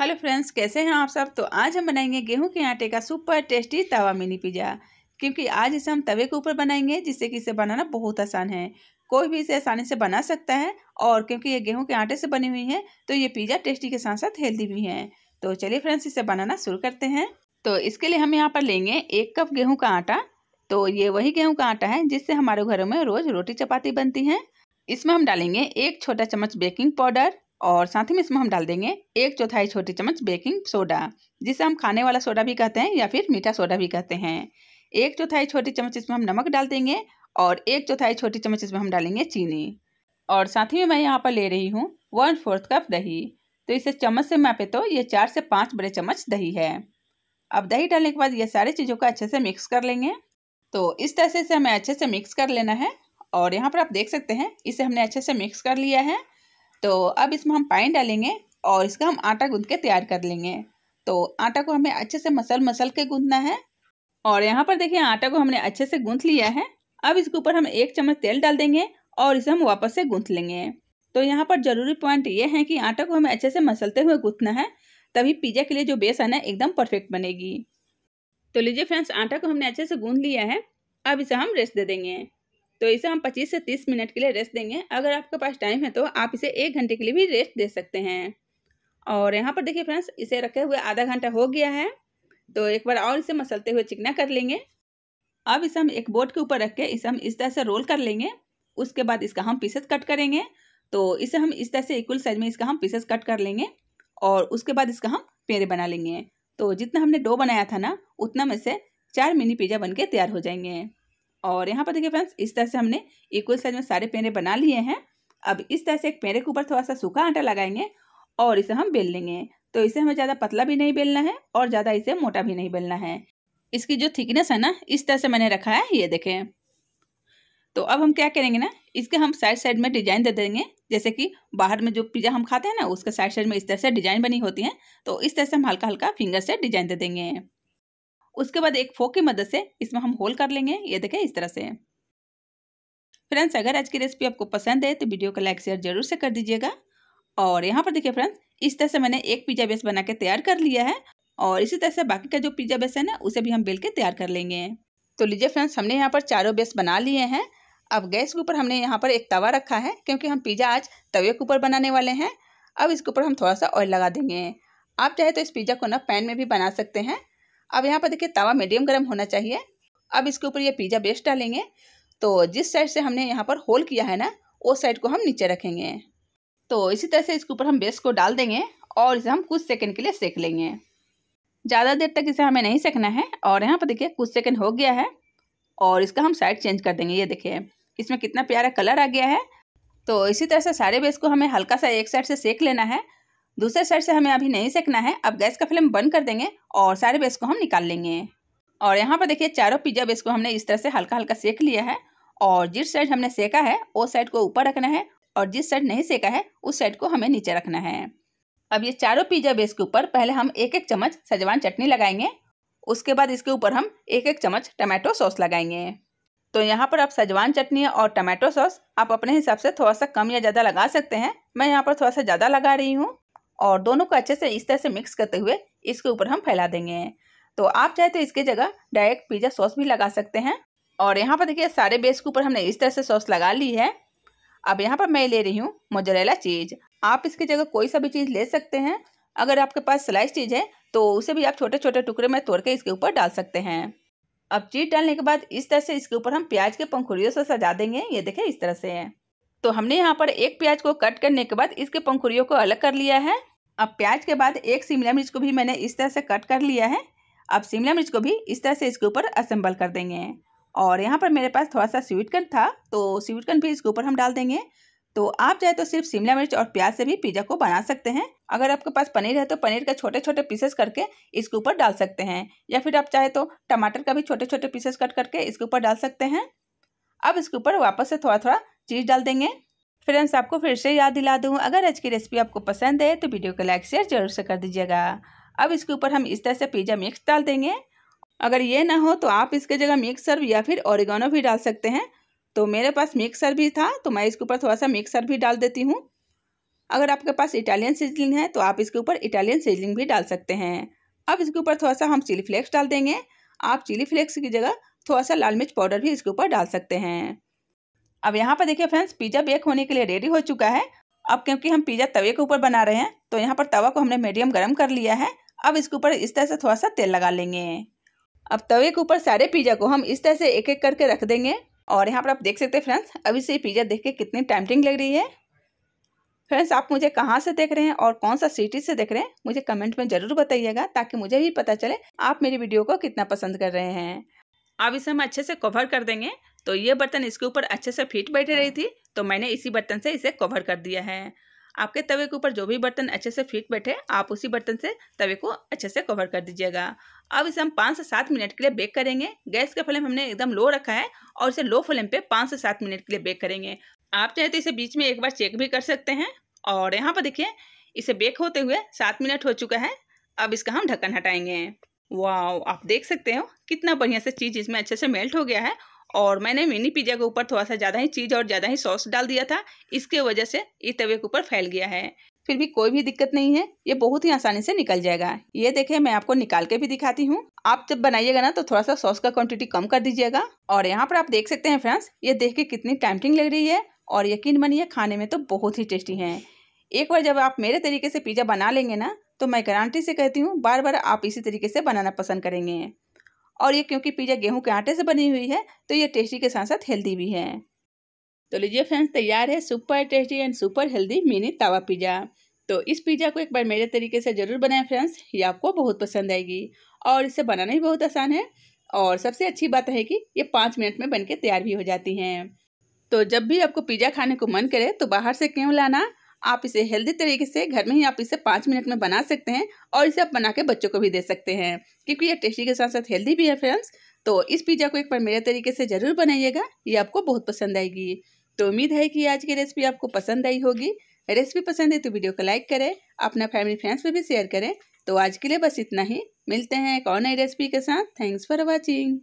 hello friends कैसे हैं आप सब तो आज हम बनाएंगे गेहूं के आटे का super tasty tawa mini pizza क्योंकि आज इसे हम तवे के ऊपर बनाएंगे जिससे कि इसे बनाना बहुत आसान है कोई भी इसे आसानी से बना सकता है और क्योंकि ये गेहूं के आटे से बनी हुई है तो ये पिज़्ज़ा टेस्टी के साथ साथ हेल्दी भी है तो चलिए फ्रेंड्स इसे बनाना शुरू करते हैं तो इसके लिए हम यहाँ पर लेंगे एक कप गेहूँ का आटा तो ये वही गेहूँ का आटा है जिससे हमारे घरों में रोज़ रोटी चपाती बनती है इसमें हम डालेंगे एक छोटा चम्मच बेकिंग पाउडर और साथ ही में इसमें हम डाल देंगे एक चौथाई छोटी चम्मच बेकिंग सोडा जिसे हम खाने वाला सोडा भी कहते हैं या फिर मीठा सोडा भी कहते हैं एक चौथाई छोटी चम्मच इसमें हम नमक डाल देंगे और एक चौथाई छोटी चम्मच इसमें हम डालेंगे चीनी और साथ ही में मैं यहाँ पर ले रही हूँ वन फोर्थ कप दही तो इसे चम्मच से मापे तो ये चार से पाँच बड़े चम्मच दही है अब दही डालने के बाद ये सारी चीज़ों को अच्छे से मिक्स कर लेंगे तो इस तरह से हमें अच्छे से मिक्स कर लेना है और यहाँ पर आप देख सकते हैं इसे हमने अच्छे से मिक्स कर लिया है तो अब इसमें हम पानी डालेंगे और इसका हम आटा गूंद के तैयार कर लेंगे तो आटा को हमें अच्छे से मसल मसल के गूंदना है और यहाँ पर देखिए आटा को हमने अच्छे से गूंथ लिया है अब इसके ऊपर हम एक चम्मच तेल डाल देंगे और इसे हम वापस से गूंथ लेंगे तो यहाँ पर जरूरी पॉइंट ये है कि आटा को हमें अच्छे से मसलते हुए गूंथना है तभी पिज्ज़ा के लिए जो बेस है एकदम परफेक्ट बनेगी तो लीजिए फ्रेंड्स आटा को हमने अच्छे से गूंथ लिया है अब इसे हम रेस्ट दे देंगे तो इसे हम पच्चीस से तीस मिनट के लिए रेस्ट देंगे अगर आपके पास टाइम है तो आप इसे एक घंटे के लिए भी रेस्ट दे सकते हैं और यहाँ पर देखिए फ्रेंड्स इसे रखे हुए आधा घंटा हो गया है तो एक बार और इसे मसलते हुए चिकना कर लेंगे अब इसे हम एक बोर्ड के ऊपर रख के इसे हम इस तरह से रोल कर लेंगे उसके बाद इसका हम पीसेस कट करेंगे तो इसे हम इस तरह से इक्वल साइज में इसका हम पीसेस कट कर लेंगे और उसके बाद इसका हम पेड़े बना लेंगे तो जितना हमने डो बनाया था ना उतना में से चार मिनी पिज़्ज़ा बन के तैयार हो जाएंगे और यहाँ पर देखिए फ्रेंड्स इस तरह से हमने इक्वल साइज में सारे पेड़े बना लिए हैं अब इस तरह से एक पेड़े के ऊपर थोड़ा सा सूखा आटा लगाएंगे और इसे हम बेल लेंगे तो इसे हमें ज़्यादा पतला भी नहीं बेलना है और ज़्यादा इसे मोटा भी नहीं बेलना है इसकी जो थिकनेस है ना इस तरह से मैंने रखा है ये देखें तो अब हम क्या करेंगे ना इसके हम साइड साइड में डिजाइन दे देंगे जैसे कि बाहर में जो पिज़्ज़ा हम खाते हैं ना उसके साइड साइड में इस तरह से डिजाइन बनी होती है तो इस तरह से हम हल्का हल्का फिंगर से डिजाइन दे देंगे उसके बाद एक फोक की मदद से इसमें हम होल कर लेंगे ये देखें इस तरह से फ्रेंड्स अगर आज की रेसिपी आपको पसंद है तो वीडियो को लाइक शेयर जरूर से कर दीजिएगा और यहाँ पर देखिए फ्रेंड्स इस तरह से मैंने एक पिज्ज़ा बेस बना के तैयार कर लिया है और इसी तरह से बाकी का जो पिज्ज़ा बेस है ना उसे भी हम बेल के तैयार कर लेंगे तो लीजिए फ्रेंड्स हमने यहाँ पर चारों बेस बना लिए हैं अब गैस के ऊपर हमने यहाँ पर एक तवा रखा है क्योंकि हम पिज़्ज़ा आज तवे के ऊपर बनाने वाले हैं अब इसके ऊपर हम थोड़ा सा ऑयल लगा देंगे आप चाहे तो इस पिज़्ज़ा को ना पैन में भी बना सकते हैं अब यहाँ पर देखिए तवा मीडियम गर्म होना चाहिए अब इसके ऊपर ये पिज़्ज़ा बेस्ट डालेंगे तो जिस साइड से हमने यहाँ पर होल किया है ना उस साइड को हम नीचे रखेंगे तो इसी तरह से इसके ऊपर हम बेस को डाल देंगे और इसे हम कुछ सेकंड के लिए सेक लेंगे ज़्यादा देर तक इसे हमें नहीं सेकना है और यहाँ पर देखिए कुछ सेकंड हो गया है और इसका हम साइड चेंज कर देंगे ये देखिए इसमें कितना प्यारा कलर आ गया है तो इसी तरह से सारे बेस को हमें हल्का सा एक साइड से सेक लेना है दूसरे साइड से हमें अभी नहीं सेकना है अब गैस का फ्लेम बंद कर देंगे और सारे बेस को हम निकाल लेंगे और यहाँ पर देखिए चारों पिज्जा बेस को हमने इस तरह से हल्का हल्का सेक लिया है और जिस साइड हमने सेका है वो साइड को ऊपर रखना है और जिस साइड नहीं सेका है उस साइड को हमें नीचे रखना है अब ये चारों पिज्जा बेस के ऊपर पहले हम एक एक चम्मच सजवान चटनी लगाएंगे उसके बाद इसके ऊपर हम एक एक चम्मच टमाटो सॉस लगाएंगे तो यहाँ पर आप सजवान चटनी और टमाटो सॉस आप अपने हिसाब से थोड़ा सा कम या ज़्यादा लगा सकते हैं मैं यहाँ पर थोड़ा सा ज़्यादा लगा रही हूँ और दोनों को अच्छे से इस तरह से मिक्स करते हुए इसके ऊपर हम फैला देंगे तो आप चाहे तो इसके जगह डायरेक्ट पिज़्ज़ा सॉस भी लगा सकते हैं और यहाँ पर देखिए सारे बेस के ऊपर हमने इस तरह से सॉस लगा ली है अब यहाँ पर मैं ले रही हूँ मोजरेला चीज़ आप इसकी जगह कोई सा भी चीज़ ले सकते हैं अगर आपके पास स्लाइस चीज़ है तो उसे भी आप छोटे छोटे टुकड़े में तोड़ के इसके ऊपर डाल सकते हैं अब चीज़ डालने के बाद इस तरह से इसके ऊपर हम प्याज के पंखुड़ियों से सजा देंगे ये देखें इस तरह से तो हमने यहाँ पर एक प्याज को कट करने के बाद इसके पंखुड़ियों को अलग कर लिया है अब प्याज के बाद एक शिमला मिर्च को भी मैंने इस तरह से कट कर लिया है अब शिमला मिर्च को भी इस तरह से इसके ऊपर असेंबल कर देंगे और यहाँ पर मेरे पास थोड़ा सा स्वीटकन था तो स्वीटकन भी इसके ऊपर हम डाल देंगे तो आप चाहे तो सिर्फ शिमला मिर्च और प्याज से भी पिज्ज़ा को बना सकते हैं अगर आपके पास पनीर है तो पनीर का छोटे छोटे पीसेस करके इसके ऊपर डाल सकते हैं या फिर आप चाहे तो टमाटर का भी छोटे छोटे पीसेस कट करके इसके ऊपर डाल सकते हैं अब इसके ऊपर वापस से थोड़ा थोड़ा चीज़ डाल देंगे फ्रेंड्स आपको फिर से याद दिला दूँ अगर आज की रेसिपी आपको पसंद है तो वीडियो को लाइक शेयर जरूर से कर दीजिएगा अब इसके ऊपर हम इस तरह से पिज़्ज़ा मिक्स डाल देंगे अगर ये ना हो तो आप इसके जगह मिक्सर या फिर ओरिगानो भी डाल सकते हैं तो मेरे पास मिक्सर भी था तो मैं इसके ऊपर थोड़ा सा मिक्सर भी डाल देती हूँ अगर आपके पास इटालियन सीजलिंग है तो आप इसके ऊपर इटालियन सीजलिंग भी डाल सकते हैं अब इसके ऊपर थोड़ा सा हम चिली फ्लेक्स डाल देंगे आप चिली फ्लेक्स की जगह थोड़ा सा लाल मिर्च पाउडर भी इसके ऊपर डाल सकते हैं अब यहाँ पर देखिए फ्रेंड्स पिज़्ज़ा बेक होने के लिए रेडी हो चुका है अब क्योंकि हम पिज़्ज़ा तवे के ऊपर बना रहे हैं तो यहाँ पर तवा को हमने मीडियम गर्म कर लिया है अब इसके ऊपर इस तरह से थोड़ा सा तेल लगा लेंगे अब तवे के ऊपर सारे पिज़्ज़ा को हम इस तरह से एक एक करके रख देंगे और यहाँ पर आप देख सकते हैं फ्रेंड्स अभी से पिज़्ज़ा देख के कितनी टाइमटिंग लग रही है फ्रेंड्स आप मुझे कहाँ से देख रहे हैं और कौन सा सिटी से देख रहे हैं मुझे कमेंट में ज़रूर बताइएगा ताकि मुझे भी पता चले आप मेरी वीडियो को कितना पसंद कर रहे हैं अब इसे हम अच्छे से कवर कर देंगे तो ये बर्तन इसके ऊपर अच्छे से फिट बैठ रही थी तो मैंने इसी बर्तन से इसे कवर कर दिया है आपके तवे के ऊपर जो भी बर्तन अच्छे से फिट बैठे आप उसी बर्तन से तवे को अच्छे से कवर कर दीजिएगा अब इसे हम पाँच से सात मिनट के लिए बेक करेंगे गैस का फ्लेम हमने एकदम लो रखा है और इसे लो फ्लेम पे पाँच से सात मिनट के लिए बेक करेंगे आप चाहे तो इसे बीच में एक बार चेक भी कर सकते हैं और यहाँ पर देखिए इसे बेक होते हुए सात मिनट हो चुका है अब इसका हम ढक्कन हटाएंगे वाह आप देख सकते हो कितना बढ़िया से चीज़ इसमें अच्छे से मेल्ट हो गया है और मैंने मिनी पिज़्ज़ा के ऊपर थोड़ा सा ज़्यादा ही चीज़ और ज़्यादा ही सॉस डाल दिया था इसके वजह से ये तवे के ऊपर फैल गया है फिर भी कोई भी दिक्कत नहीं है ये बहुत ही आसानी से निकल जाएगा ये देखें मैं आपको निकाल के भी दिखाती हूँ आप जब बनाइएगा ना तो थोड़ा सा सॉस का क्वांटिटी कम कर दीजिएगा और यहाँ पर आप देख सकते हैं फ्रेंड्स ये देख के कितनी टाइमटिंग लग रही है और यकीन मानिए खाने में तो बहुत ही टेस्टी है एक बार जब आप मेरे तरीके से पिज़्ज़ा बना लेंगे ना तो मैं गारंटी से कहती हूँ बार बार आप इसी तरीके से बनाना पसंद करेंगे और ये क्योंकि पिज़्ज़ा गेहूं के आटे से बनी हुई है तो ये टेस्टी के साथ साथ हेल्दी भी है तो लीजिए फ्रेंड्स तैयार है super tasty and super healthy mini tawa pizza तो इस पिज़्ज़ा को एक बार मेरे तरीके से ज़रूर बनाएं फ्रेंड्स ये आपको बहुत पसंद आएगी और इसे बनाना भी बहुत आसान है और सबसे अच्छी बात है कि ये पाँच मिनट में बन तैयार भी हो जाती हैं तो जब भी आपको पिज़्ज़ा खाने को मन करे तो बाहर से क्यों लाना आप इसे हेल्दी तरीके से घर में ही आप इसे पाँच मिनट में बना सकते हैं और इसे आप बना के बच्चों को भी दे सकते हैं क्योंकि ये टेस्टी के साथ साथ हेल्दी भी है फ्रेंड्स तो इस पिज़्ज़ा को एक बार मेरे तरीके से ज़रूर बनाइएगा ये आपको बहुत पसंद आएगी तो उम्मीद है कि आज की रेसिपी आपको पसंद आई होगी रेसिपी पसंद है तो वीडियो को लाइक करें अपना फैमिली फ्रेंड्स में भी शेयर करें तो आज के लिए बस इतना ही मिलते हैं एक और नई रेसिपी के साथ थैंक्स फॉर वॉचिंग